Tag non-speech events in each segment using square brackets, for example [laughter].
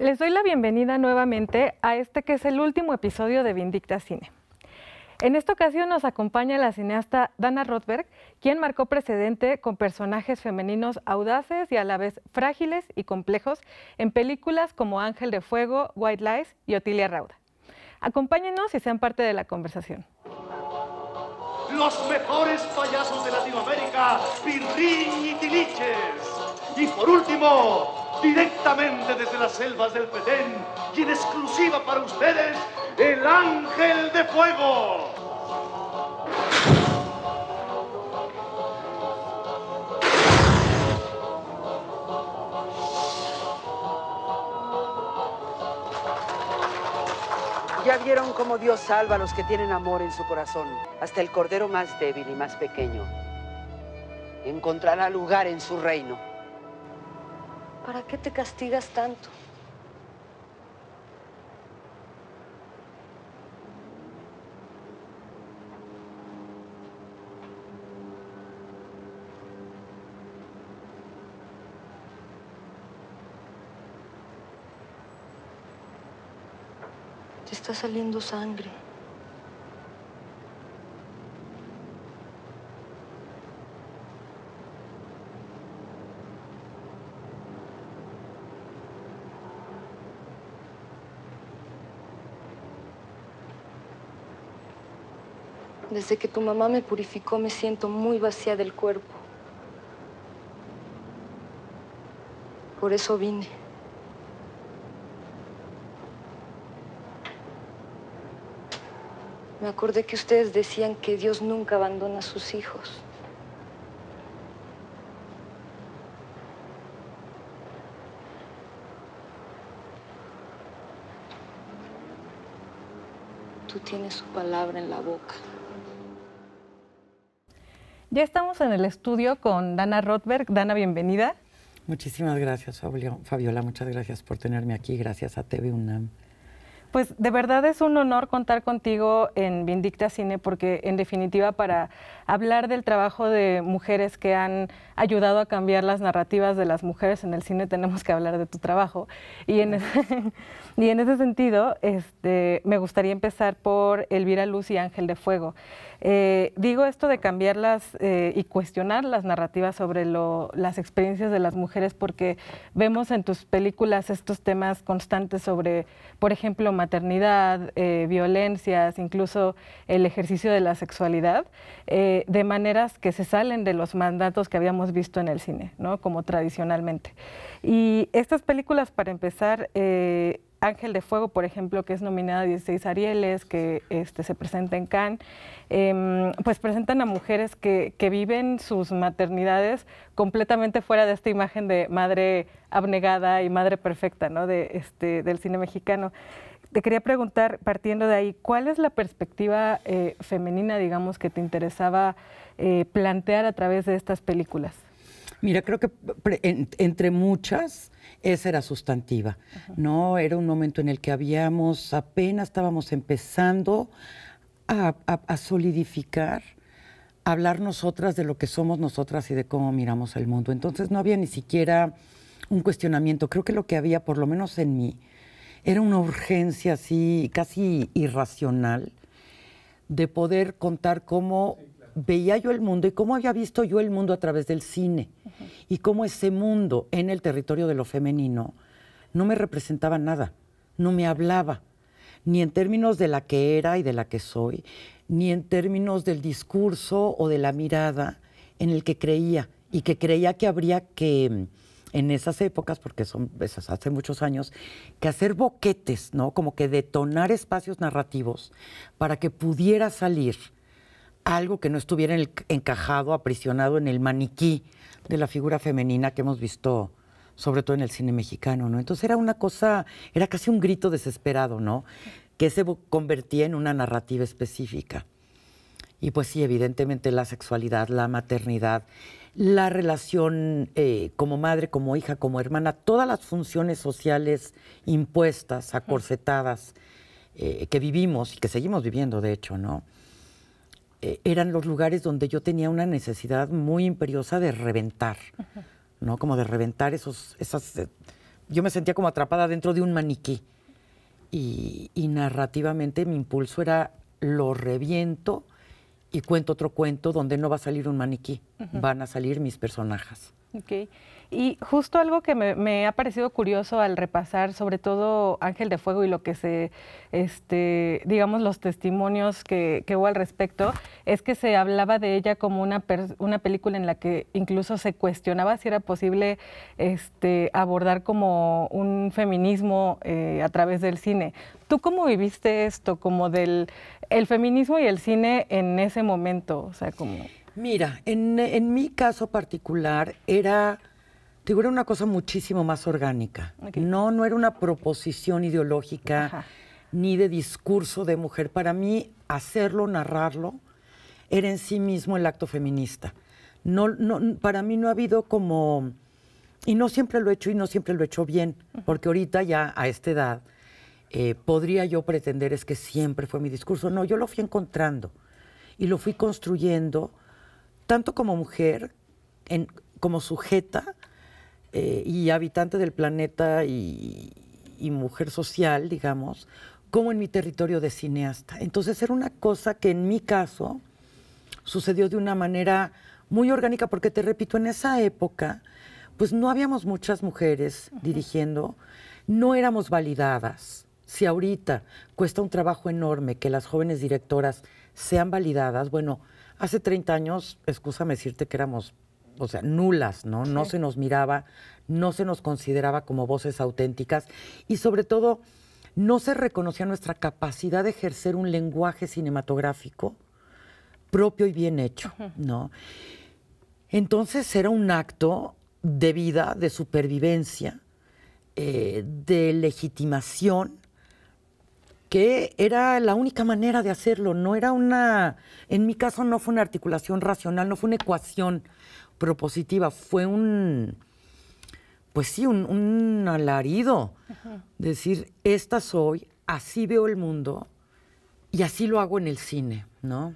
Les doy la bienvenida nuevamente a este que es el último episodio de Vindicta Cine. En esta ocasión nos acompaña la cineasta Dana Rothberg, quien marcó precedente con personajes femeninos audaces y a la vez frágiles y complejos en películas como Ángel de Fuego, White Lies y Otilia Rauda. Acompáñenos y sean parte de la conversación. Los mejores payasos de Latinoamérica, y Y por último, directamente desde las selvas del Petén y en exclusiva para ustedes, el Ángel de Fuego. Ya vieron cómo Dios salva a los que tienen amor en su corazón, hasta el cordero más débil y más pequeño encontrará lugar en su reino. ¿Para qué te castigas tanto? Te está saliendo sangre. Desde que tu mamá me purificó me siento muy vacía del cuerpo. Por eso vine. Me acordé que ustedes decían que Dios nunca abandona a sus hijos. Tú tienes su palabra en la boca. Ya estamos en el estudio con Dana Rothberg. Dana, bienvenida. Muchísimas gracias, Fabiola. Muchas gracias por tenerme aquí. Gracias a TV UNAM. Pues de verdad es un honor contar contigo en Vindicta Cine porque en definitiva para hablar del trabajo de mujeres que han ayudado a cambiar las narrativas de las mujeres en el cine tenemos que hablar de tu trabajo. Y en, ese, [laughs] y en ese sentido este, me gustaría empezar por Elvira Luz y Ángel de Fuego. Eh, digo esto de cambiarlas eh, y cuestionar las narrativas sobre las experiencias de las mujeres porque vemos en tus películas estos temas constantes sobre, por ejemplo, maternidad, eh, violencias, incluso el ejercicio de la sexualidad, de maneras que se salen de los mandatos que habíamos visto en el cine, como tradicionalmente. Y estas películas, para empezar, Ángel de Fuego, por ejemplo, que es nominada a 16 Arieles, que este, se presenta en Cannes, em, pues presentan a mujeres que, que, viven sus maternidades completamente fuera de esta imagen de madre abnegada y madre perfecta de, este, del cine mexicano. Te quería preguntar, partiendo de ahí, ¿cuál es la perspectiva eh, femenina, digamos, que te interesaba eh, plantear a través de estas películas? Mira, creo que entre muchas, esa era sustantiva, ¿no? Era un momento en el que habíamos, apenas estábamos empezando a, a solidificar hablar nosotras de lo que somos nosotras y de cómo miramos el mundo. Entonces no había ni siquiera un cuestionamiento. Creo que lo que había, por lo menos en mí, era una urgencia así casi irracional de poder contar cómo veía yo el mundo y cómo había visto yo el mundo a través del cine y cómo ese mundo en el territorio de lo femenino no me representaba nada, no me hablaba, ni en términos de la que era y de la que soy, ni en términos del discurso o de la mirada en el que creía y que creía que habría que mm, en esas épocas, porque son esas pues, hace muchos años, que hacer boquetes, ¿no? Como que detonar espacios narrativos para que pudiera salir algo que no estuviera encajado, aprisionado en el maniquí de la figura femenina que hemos visto sobre todo en el cine mexicano, ¿no? Entonces era una cosa, era casi un grito desesperado, ¿no? Que se convertía en una narrativa específica. Y pues sí, evidentemente la sexualidad, la maternidad, la relación eh, como madre, como hija, como hermana, todas las funciones sociales impuestas, acorsetadas, eh, que vivimos y que seguimos viviendo, de hecho, ¿no? Eh, eran los lugares donde yo tenía una necesidad muy imperiosa de reventar, ¿no? Como de reventar esos, esas... Eh, yo me sentía como atrapada dentro de un maniquí. Y, narrativamente mi impulso era lo reviento y cuento otro cuento donde no va a salir un maniquí, van a salir mis personajes. Okay. Y justo algo que me, ha parecido curioso al repasar, sobre todo Ángel de Fuego y lo que se, este, digamos, los testimonios que, hubo al respecto, es que se hablaba de ella como una, una película en la que incluso se cuestionaba si era posible este, abordar como un feminismo eh, a través del cine. ¿Tú cómo viviste esto, como del el feminismo y el cine en ese momento? O sea, como... Mira, en, en mi caso particular era digo, era una cosa muchísimo más orgánica. No, no era una proposición ideológica ni de discurso de mujer. Para mí, hacerlo, narrarlo, era en sí mismo el acto feminista. No, para mí no ha habido como... Y no siempre lo he hecho y no siempre lo he hecho bien, porque ahorita ya a esta edad eh, podría yo pretender es que siempre fue mi discurso. No, yo lo fui encontrando y lo fui construyendo tanto como mujer, en, como sujeta, eh, y habitante del planeta y, mujer social, digamos, como en mi territorio de cineasta. Entonces era una cosa que en mi caso sucedió de una manera muy orgánica, porque te repito, en esa época, pues no habíamos muchas mujeres dirigiendo, no éramos validadas. Si ahorita cuesta un trabajo enorme que las jóvenes directoras sean validadas, bueno, hace 30 años, excúsame decirte que éramos o sea, nulas, ¿no? No se nos miraba, no se nos consideraba como voces auténticas y sobre todo no se reconocía nuestra capacidad de ejercer un lenguaje cinematográfico propio y bien hecho, ¿no? Entonces era un acto de vida, de supervivencia, eh, de legitimación, que era la única manera de hacerlo, no era una, en mi caso no fue una articulación racional, no fue una ecuación propositiva, fue un, pues sí, un, alarido. Decir, esta soy, así veo el mundo y así lo hago en el cine, ¿no?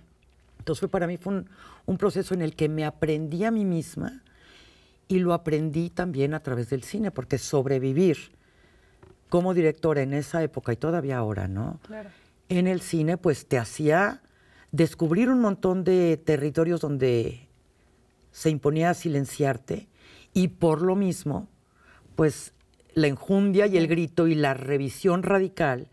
Entonces fue, para mí fue un, proceso en el que me aprendí a mí misma y lo aprendí también a través del cine, porque sobrevivir como directora en esa época y todavía ahora, ¿no? En el cine pues te hacía descubrir un montón de territorios donde se imponía a silenciarte y por lo mismo, pues la enjundia y el grito y la revisión radical,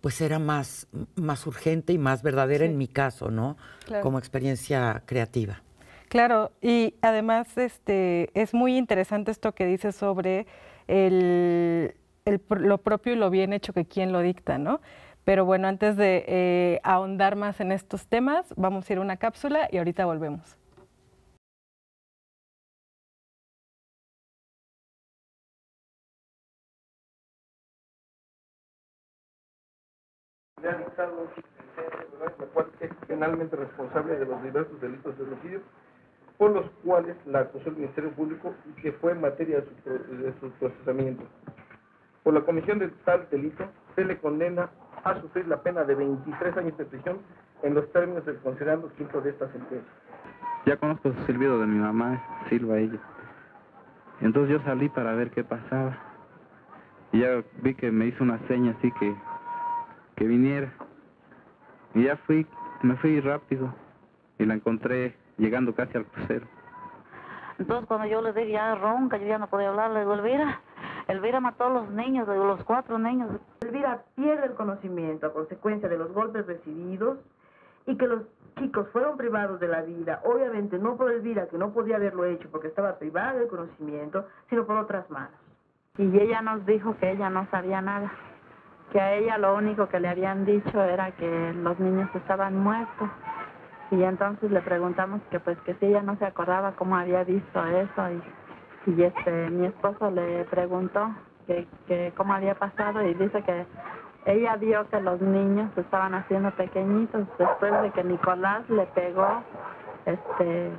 pues era más, más urgente y más verdadera en mi caso, ¿no? Como experiencia creativa. Claro, y además este, es muy interesante esto que dices sobre lo propio y lo bien hecho que quien lo dicta, ¿no? Pero bueno, antes de eh, ahondar más en estos temas, vamos a ir a una cápsula y ahorita volvemos. responsable de los diversos delitos de homicidio por los cuales la acusó el Ministerio Público y que fue en materia de su, procesamiento. Por la comisión de tal delito, se le condena a sufrir la pena de 23 años de prisión en los términos del considerando 5 de esta sentencia. Ya conozco el silbido de mi mamá, Silva ella. Entonces yo salí para ver qué pasaba. Y ya vi que me hizo una seña así que, que viniera. Y ya fui me fui rápido y la encontré llegando casi al crucero. Entonces cuando yo le dije ya ronca, yo ya no podía hablar, le digo, Elvira, Elvira mató a los niños, digo, los cuatro niños. Elvira pierde el conocimiento a consecuencia de los golpes recibidos y que los chicos fueron privados de la vida, obviamente no por Elvira, que no podía haberlo hecho porque estaba privada del conocimiento, sino por otras manos. Y ella nos dijo que ella no sabía nada que a ella lo único que le habían dicho era que los niños estaban muertos. Y entonces le preguntamos que pues que si ella no se acordaba cómo había visto eso y, y este mi esposo le preguntó que, que cómo había pasado y dice que ella vio que los niños estaban haciendo pequeñitos después de que Nicolás le pegó este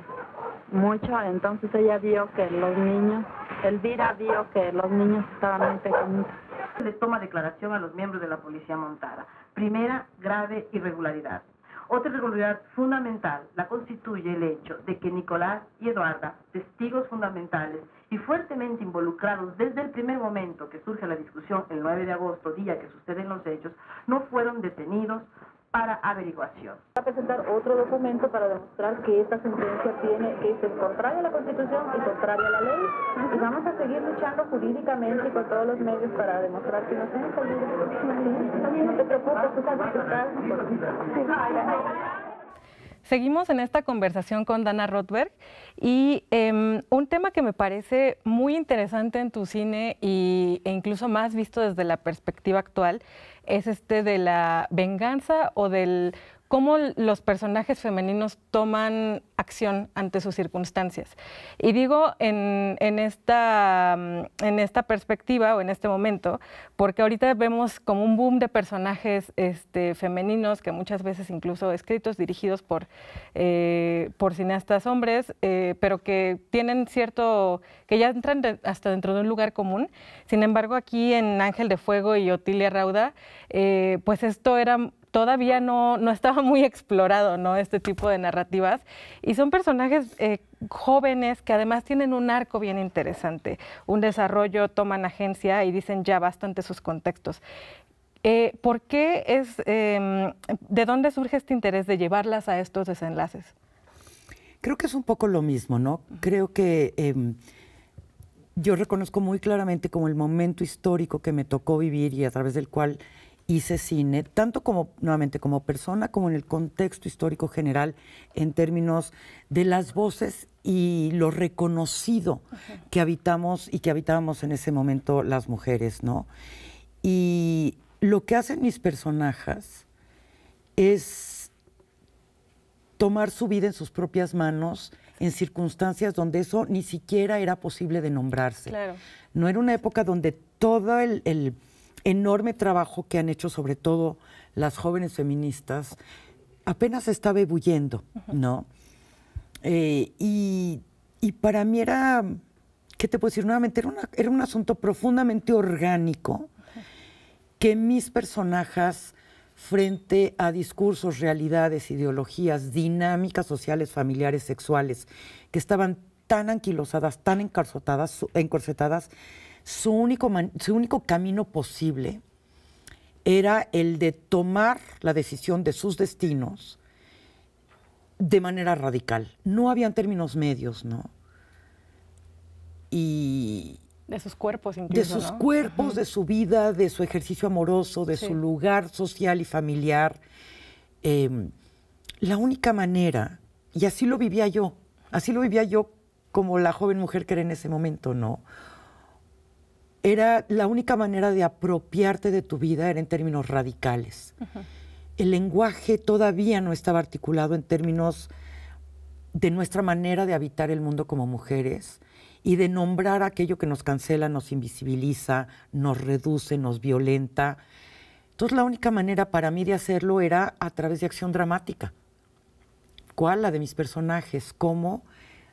mucho, entonces ella vio que los niños, Elvira vio que los niños estaban muy pequeñitos les toma declaración a los miembros de la policía montada. Primera, grave irregularidad. Otra irregularidad fundamental la constituye el hecho de que Nicolás y Eduarda, testigos fundamentales y fuertemente involucrados desde el primer momento que surge la discusión el 9 de agosto, día que suceden los hechos, no fueron detenidos, para averiguación. Va a presentar otro documento para demostrar que esta sentencia tiene que es contraria a la Constitución y contraria a la ley. Y vamos a seguir luchando jurídicamente y con todos los medios para demostrar que no es. No te preocupes, tú sabes que estás. Seguimos en esta conversación con Dana Rothberg y em, un tema que me parece muy interesante en tu cine y, e incluso más visto desde la perspectiva actual es este de la venganza o del cómo los personajes femeninos toman acción ante sus circunstancias. Y digo mm, en, esta, perspectiva o en este momento, porque ahorita vemos como un boom de personajes este, femeninos, que muchas veces incluso escritos, dirigidos por, eh, cineastas hombres, eh, pero que tienen cierto, que ya entran hasta dentro de un lugar común. Sin embargo, aquí en Ángel de Fuego y Otilia Rauda, eh, pues esto era todavía no, estaba muy explorado, ¿no? Este tipo de narrativas. Y son personajes eh, jóvenes que además tienen un arco bien interesante, un desarrollo, toman agencia y dicen ya bastante sus contextos. Eh, ¿Por qué es, em, de dónde surge este interés de llevarlas a estos desenlaces? Creo que es un poco lo mismo, ¿no? Creo que em, yo reconozco muy claramente como el momento histórico que me tocó vivir y a través del cual hice cine, tanto como, nuevamente, como persona, como en el contexto histórico general, en términos de las voces y lo reconocido que habitamos y que habitábamos en ese momento las mujeres, ¿no? Y lo que hacen mis personajes es tomar su vida en sus propias manos en circunstancias donde eso ni siquiera era posible de nombrarse. No era una época donde todo el enorme trabajo que han hecho sobre todo las jóvenes feministas apenas estaba ebulliendo, ¿no? Eh, y, para mí era, ¿qué te puedo decir nuevamente? Era, era un asunto profundamente orgánico que mis personajes frente a discursos, realidades, ideologías, dinámicas sociales, familiares, sexuales, que estaban tan anquilosadas, tan encorsetadas su único, su único camino posible era el de tomar la decisión de sus destinos de manera radical. No habían términos medios, ¿no? Y... De sus cuerpos incluso, De sus cuerpos, de su vida, de su ejercicio amoroso, de su lugar social y familiar. Em, la única manera, y así lo vivía yo, así lo vivía yo como la joven mujer que era en ese momento, ¿no? era la única manera de apropiarte de tu vida era en términos radicales. El lenguaje todavía no estaba articulado en términos de nuestra manera de habitar el mundo como mujeres y de nombrar aquello que nos cancela, nos invisibiliza, nos reduce, nos violenta. Entonces la única manera para mí de hacerlo era a través de acción dramática. ¿Cuál? La de mis personajes, cómo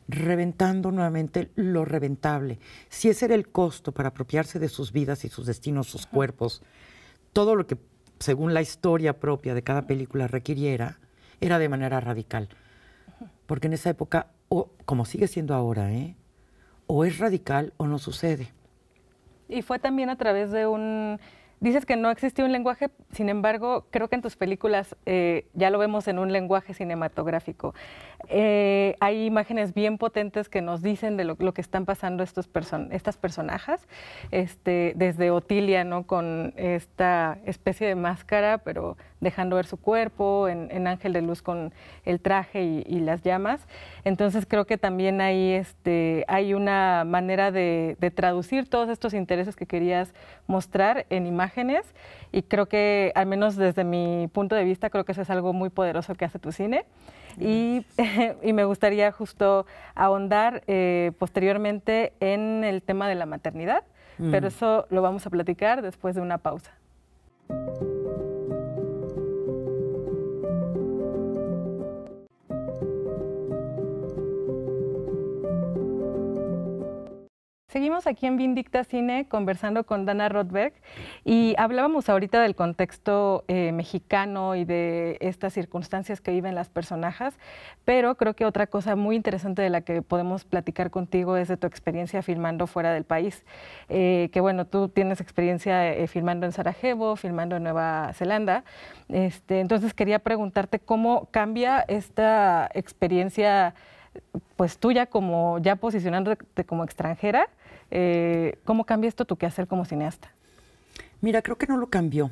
reventando nuevamente lo reventable. Si ese era el costo para apropiarse de sus vidas y sus destinos, sus cuerpos, todo lo que, según la historia propia de cada película, requiriera, era de manera radical. Porque en esa época, o, como sigue siendo ahora, ¿eh? o es radical o no sucede. Y fue también a través de un Dices que no existió un lenguaje, sin embargo, creo que en tus películas eh, ya lo vemos en un lenguaje cinematográfico. Eh, hay imágenes bien potentes que nos dicen de lo, que están pasando estas personajes, este, desde Otilia, ¿no? con esta especie de máscara, pero dejando ver su cuerpo, en, Ángel de Luz con el traje y, las llamas. Entonces creo que también ahí este, hay una manera de, traducir todos estos intereses que querías mostrar en imágenes y creo que, al menos desde mi punto de vista, creo que eso es algo muy poderoso que hace tu cine. Y, [laughs] me gustaría justo ahondar eh, posteriormente en el tema de la maternidad, pero mm. eso lo vamos a platicar después de una pausa. aquí en Vindicta Cine conversando con Dana Rothberg y hablábamos ahorita del contexto eh, mexicano y de estas circunstancias que viven las personajes, pero creo que otra cosa muy interesante de la que podemos platicar contigo es de tu experiencia filmando fuera del país. Eh, que bueno, tú tienes experiencia eh, filmando en Sarajevo, filmando en Nueva Zelanda. Este, entonces quería preguntarte cómo cambia esta experiencia pues tuya como ya posicionándote como extranjera eh, ¿Cómo cambia esto tu quehacer como cineasta? Mira, creo que no lo cambió.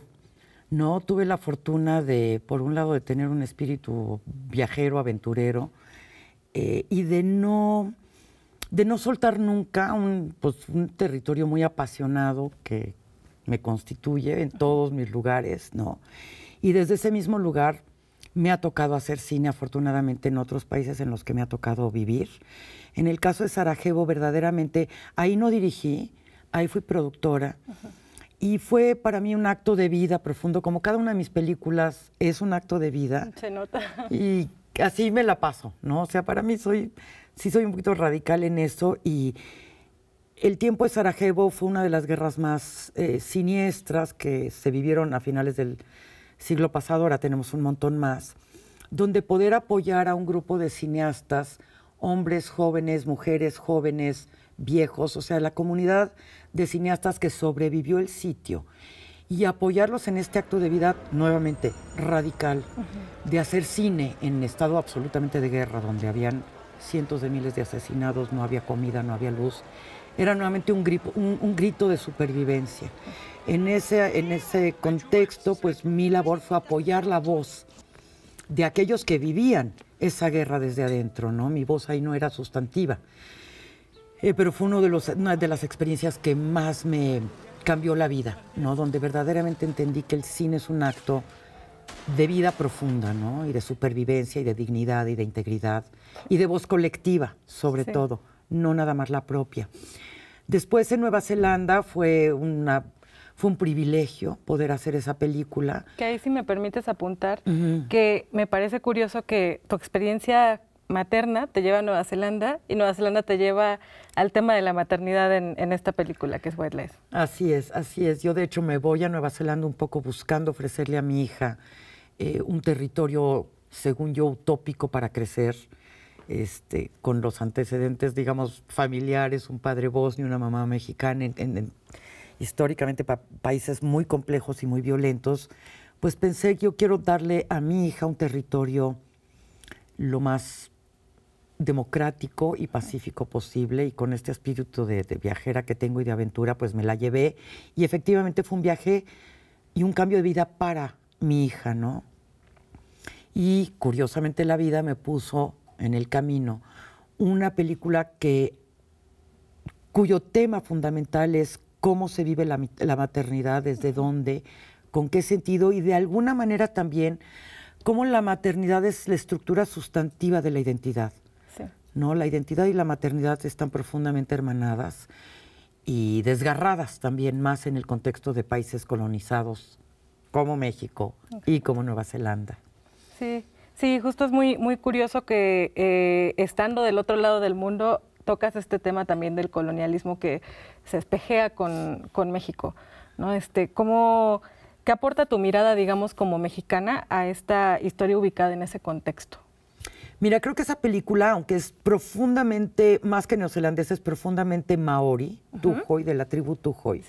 No tuve la fortuna de, por un lado, de tener un espíritu viajero, aventurero, eh, y de no, de no soltar nunca un, pues, un territorio muy apasionado que me constituye en todos mis lugares, ¿no? Y desde ese mismo lugar me ha tocado hacer cine, afortunadamente, en otros países en los que me ha tocado vivir. En el caso de Sarajevo, verdaderamente, ahí no dirigí, ahí fui productora. Y fue para mí un acto de vida profundo, como cada una de mis películas es un acto de vida. Se nota. Y así me la paso, ¿no? O sea, para mí soy, sí soy un poquito radical en eso y el tiempo de Sarajevo fue una de las guerras más eh, siniestras que se vivieron a finales del siglo pasado, ahora tenemos un montón más, donde poder apoyar a un grupo de cineastas, hombres jóvenes, mujeres jóvenes, viejos, o sea, la comunidad de cineastas que sobrevivió el sitio y apoyarlos en este acto de vida nuevamente radical de hacer cine en estado absolutamente de guerra, donde habían cientos de miles de asesinados, no había comida, no había luz era nuevamente un, un, grito de supervivencia. En ese, en ese contexto, pues mi labor fue apoyar la voz de aquellos que vivían esa guerra desde adentro, ¿no? Mi voz ahí no era sustantiva. Eh, pero fue uno de los, una de las experiencias que más me cambió la vida, ¿no? Donde verdaderamente entendí que el cine es un acto de vida profunda, ¿no? Y de supervivencia y de dignidad y de integridad y de voz colectiva, sobre todo no nada más la propia. Después en Nueva Zelanda fue una fue un privilegio poder hacer esa película. Que ahí si me permites apuntar, que me parece curioso que tu experiencia materna te lleva a Nueva Zelanda y Nueva Zelanda te lleva al tema de la maternidad en, esta película que es Lies. Así es, así es. Yo de hecho me voy a Nueva Zelanda un poco buscando ofrecerle a mi hija eh, un territorio, según yo, utópico para crecer este, con los antecedentes, digamos, familiares, un padre bosnio, una mamá mexicana, en, históricamente países muy complejos y muy violentos, pues pensé que yo quiero darle a mi hija un territorio lo más democrático y pacífico posible y con este espíritu de, de, viajera que tengo y de aventura, pues me la llevé y efectivamente fue un viaje y un cambio de vida para mi hija, ¿no? Y curiosamente la vida me puso en el camino, una película que cuyo tema fundamental es cómo se vive la, maternidad, desde dónde, con qué sentido y de alguna manera también cómo la maternidad es la estructura sustantiva de la identidad. ¿no? La identidad y la maternidad están profundamente hermanadas y desgarradas también más en el contexto de países colonizados como México y como Nueva Zelanda. Sí. Sí, justo es muy, muy curioso que eh, estando del otro lado del mundo tocas este tema también del colonialismo que se espejea con, con México. ¿no? Este, ¿cómo, ¿Qué aporta tu mirada, digamos, como mexicana a esta historia ubicada en ese contexto? Mira, creo que esa película, aunque es profundamente, más que neozelandesa, es profundamente maori, Tujoy, de la tribu Tujoy.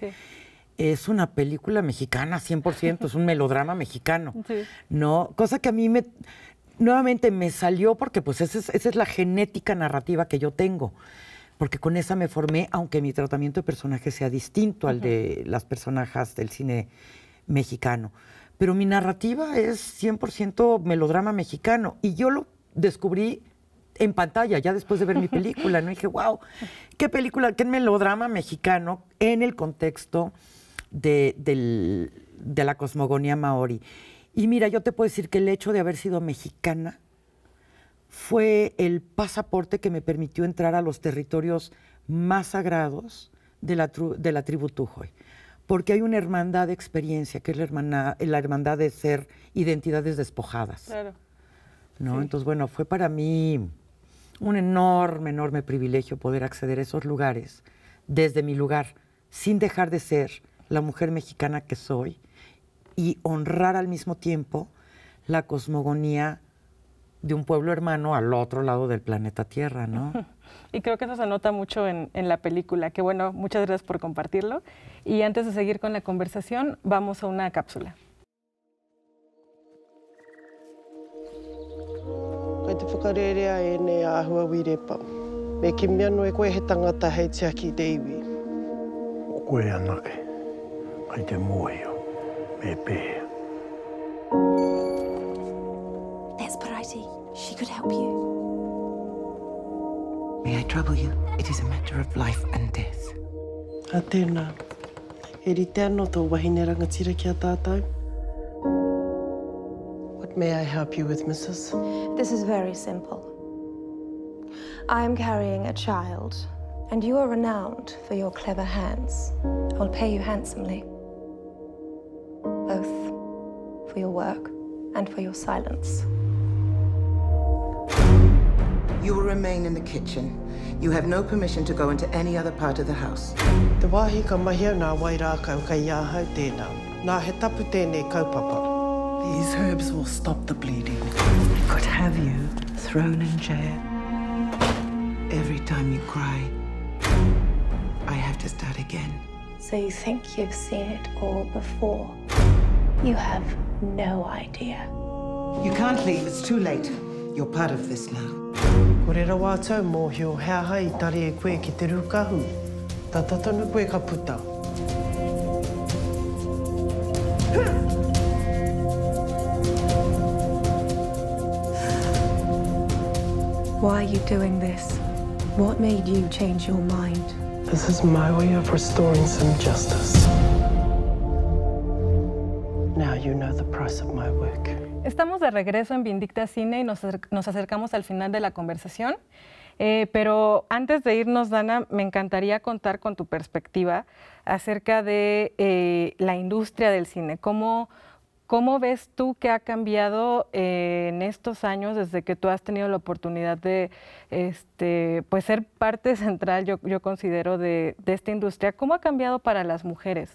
Es una película mexicana, 100%, es un melodrama mexicano, ¿no? Cosa que a mí me, nuevamente me salió porque pues esa es, la genética narrativa que yo tengo porque con esa me formé, aunque mi tratamiento de personaje sea distinto al de las personajes del cine mexicano. Pero mi narrativa es 100% melodrama mexicano y yo lo descubrí en pantalla, ya después de ver mi película, ¿no? dije, wow, qué película, qué melodrama mexicano en el contexto de, de la cosmogonía maori. Y mira, yo te puedo decir que el hecho de haber sido mexicana fue el pasaporte que me permitió entrar a los territorios más sagrados de la, tribu Tujoy. Porque hay una hermandad de experiencia, que es la, hermandad de ser identidades despojadas. Claro. ¿no? Entonces, bueno, fue para mí un enorme, enorme privilegio poder acceder a esos lugares desde mi lugar, sin dejar de ser la mujer mexicana que soy y honrar al mismo tiempo la cosmogonía de un pueblo hermano al otro lado del planeta Tierra, ¿no? [laughs] Y creo que eso se nota mucho en, en, la película, que bueno, muchas gracias por compartirlo. Y antes de seguir con la conversación, vamos a una cápsula. may be. That's Parati. She could help you. May I trouble you? It is a matter of life and death. Atena, e tō wahine kia What may I help you with, Mrs? This is very simple. I am carrying a child, and you are renowned for your clever hands. I'll pay you handsomely for your work and for your silence. You will remain in the kitchen. You have no permission to go into any other part of the house. These herbs will stop the bleeding. I could have you thrown in jail. Every time you cry, I have to start again. So you think you've seen it all before? You have no idea. You can't leave. It's too late. You're part of this now. Why are you doing this? What made you change your mind? This is my way of restoring some justice. estamos de regreso en Vindicta Cine y nos, acercamos al final de la conversación. Eh, pero antes de irnos, Dana, me encantaría contar con tu perspectiva acerca de eh, la industria del cine. ¿Cómo, ves tú que ha cambiado eh, en estos años desde que tú has tenido la oportunidad de este, pues ser parte [laughs] central, yo, considero, de, de esta industria? ¿Cómo ha cambiado para las mujeres?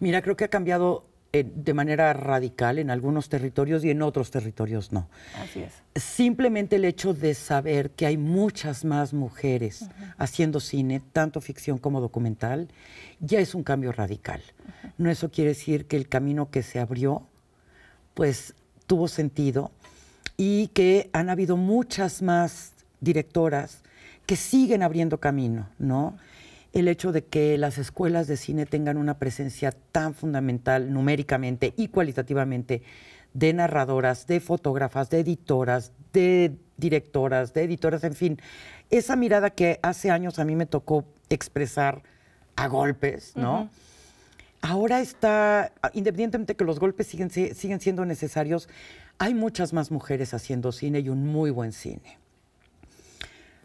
Mira, creo que ha cambiado eh, de manera radical en algunos territorios y en otros territorios no. Así es. Simplemente el hecho de saber que hay muchas más mujeres haciendo cine, tanto ficción como documental, ya es un cambio radical. No eso quiere decir que el camino que se abrió, pues tuvo sentido y que han habido muchas más directoras que siguen abriendo camino, ¿no? el hecho de que las escuelas de cine tengan una presencia tan fundamental numéricamente y cualitativamente de narradoras, de fotógrafas, de editoras, de directoras, de editoras, en fin, esa mirada que hace años a mí me tocó expresar a golpes, ¿no? Ahora está, ah, independientemente de que los golpes siguen, siguen siendo necesarios, hay muchas más mujeres haciendo cine y un muy buen cine.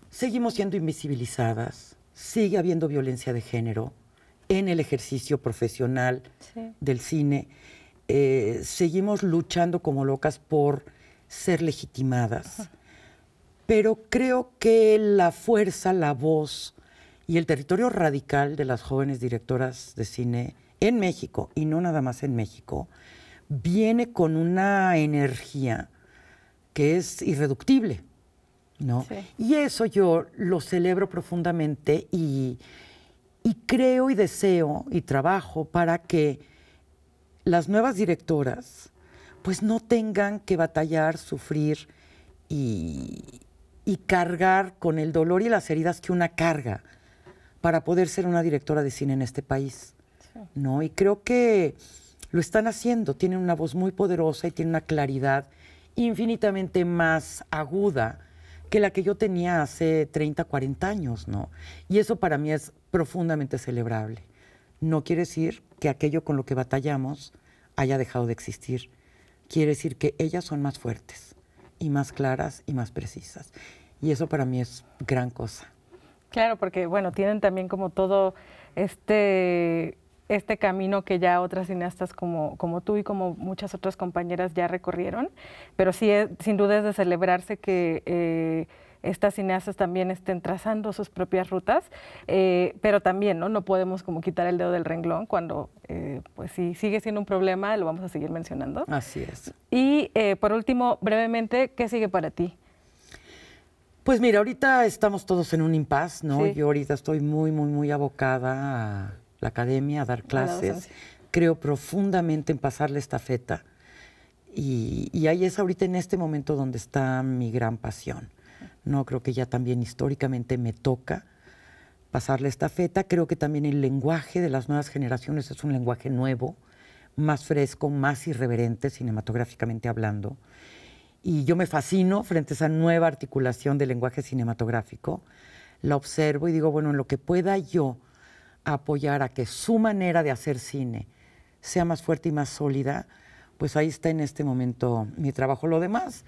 Seguimos siendo invisibilizadas, sigue habiendo violencia de género en el ejercicio profesional del cine. Eh, seguimos luchando como locas por ser legitimadas, pero creo que la fuerza, la voz y el territorio radical de las jóvenes directoras de cine en México, y no nada más en México, viene con una energía que es irreductible. Y eso yo lo celebro profundamente y, creo y deseo y trabajo para que las nuevas directoras pues no tengan que batallar, sufrir y, cargar con el dolor y las heridas que una carga para poder ser una directora de cine en este país. ¿no? Y creo que lo están haciendo, tienen una voz muy poderosa y tienen una claridad infinitamente más aguda que la que yo tenía hace 30, 40 años, ¿no? Y eso para mí es profundamente celebrable. No quiere decir que aquello con lo que batallamos haya dejado de existir. Quiere decir que ellas son más fuertes y más claras y más precisas. Y eso para mí es gran cosa. Claro, porque bueno, tienen también como todo este este camino que ya otras cineastas como, como tú y como muchas otras compañeras ya recorrieron, pero sí, sin duda es de celebrarse que... Eh, estas cineastas también estén trazando sus propias rutas, eh, pero también ¿no? no podemos como quitar el dedo del renglón cuando, eh, pues si sigue siendo un problema, lo vamos a seguir mencionando. Así es. Y por último, brevemente, ¿qué sigue para ti? Pues mira, ahorita estamos todos en un impas, ¿no? Yo ahorita estoy muy, muy, muy abocada a la academia a dar clases. Creo profundamente en pasarle esta feta. Y, ahí es ahorita en este momento donde está mi gran pasión. No creo que ya también históricamente me toca pasarle esta feta. Creo que también el lenguaje de las nuevas generaciones es un lenguaje nuevo, más fresco, más irreverente cinematográficamente hablando. Y yo me fascino frente a esa nueva articulación del lenguaje cinematográfico. La observo y digo, bueno, en lo que pueda yo apoyar a que su manera de hacer cine sea más fuerte y más sólida, pues ahí está en este momento mi trabajo. Lo demás,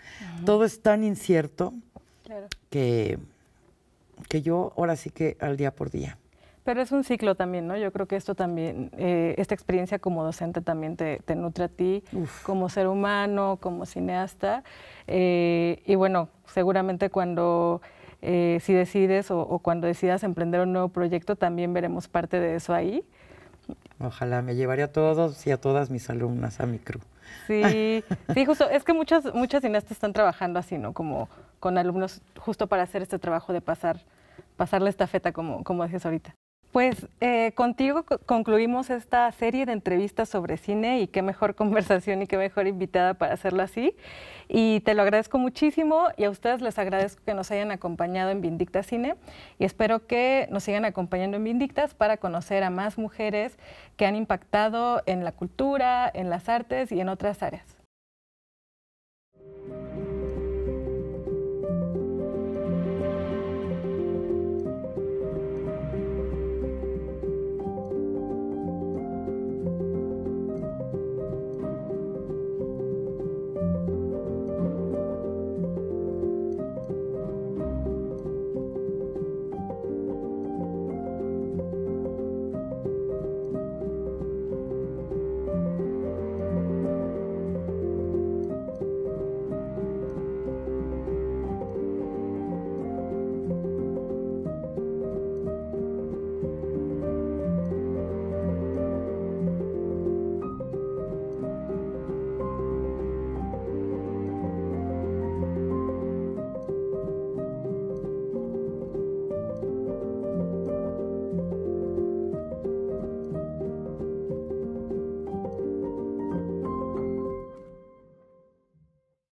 todo es tan incierto que, que yo ahora sí que al día por día. Pero es un ciclo también, ¿no? Yo creo que esto también, eh, esta experiencia como docente también te, nutre a ti, como ser humano, como cineasta. Eh, y bueno, seguramente cuando eh, si decides o, cuando decidas emprender un nuevo proyecto, también veremos parte de eso ahí. Ojalá, me llevaré a todos y a todas mis alumnas a mi crew. Sí, [laughs] sí, justo, es que muchas, muchas están trabajando así, ¿no? Como con alumnos, justo para hacer este trabajo de pasar, pasarle esta estafeta, como, como decías ahorita. Pues eh, contigo concluimos esta serie de entrevistas sobre cine y qué mejor [laughs] conversación y qué mejor invitada para hacerlo así. Y te lo agradezco muchísimo y a ustedes les agradezco que nos hayan acompañado en Vindicta Cine y espero que nos sigan acompañando en Vindictas para conocer a más mujeres que han impactado en la cultura, en las artes y en otras áreas.